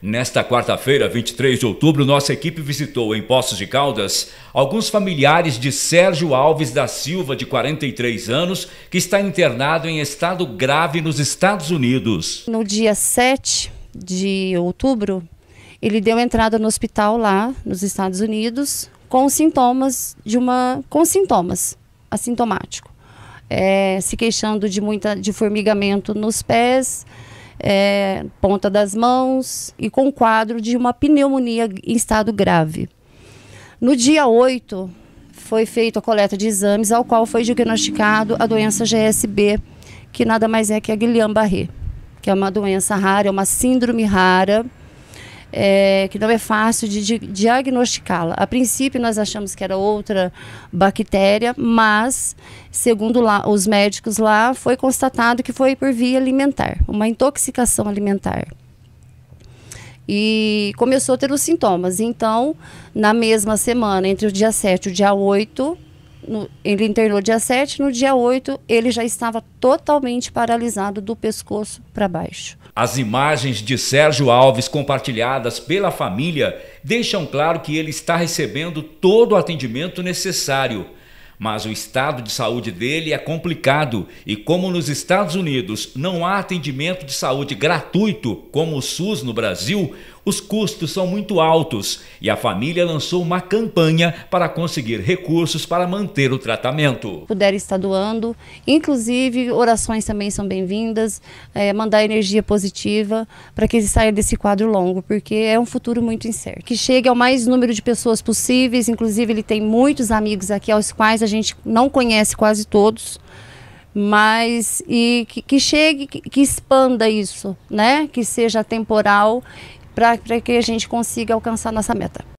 Nesta quarta-feira, 23 de outubro, nossa equipe visitou em Poços de Caldas alguns familiares de Sérgio Alves da Silva, de 43 anos, que está internado em estado grave nos Estados Unidos. No dia 7 de outubro, ele deu entrada no hospital lá, nos Estados Unidos, com sintomas de uma com sintomas, assintomático. É, se queixando de muita de formigamento nos pés, é, ponta das mãos e com quadro de uma pneumonia em estado grave. No dia 8, foi feita a coleta de exames, ao qual foi diagnosticado a doença GSB, que nada mais é que a Guillain-Barré, que é uma doença rara, é uma síndrome rara, é, que não é fácil de, de diagnosticá-la. A princípio, nós achamos que era outra bactéria, mas, segundo lá, os médicos lá, foi constatado que foi por via alimentar, uma intoxicação alimentar e começou a ter os sintomas. Então, na mesma semana, entre o dia 7 e o dia 8, no, ele internou dia 7, no dia 8 ele já estava totalmente paralisado do pescoço para baixo. As imagens de Sérgio Alves compartilhadas pela família deixam claro que ele está recebendo todo o atendimento necessário. Mas o estado de saúde dele é complicado e, como nos Estados Unidos não há atendimento de saúde gratuito, como o SUS no Brasil, os custos são muito altos e a família lançou uma campanha para conseguir recursos para manter o tratamento. Puder estar doando, inclusive orações também são bem-vindas, é, mandar energia positiva para que ele saia desse quadro longo, porque é um futuro muito incerto. Que chegue ao mais número de pessoas possíveis, inclusive ele tem muitos amigos aqui aos quais a gente não conhece quase todos mas e que, que chegue, que, que, expanda isso, né? Que seja temporal para que a gente consiga alcançar nossa meta.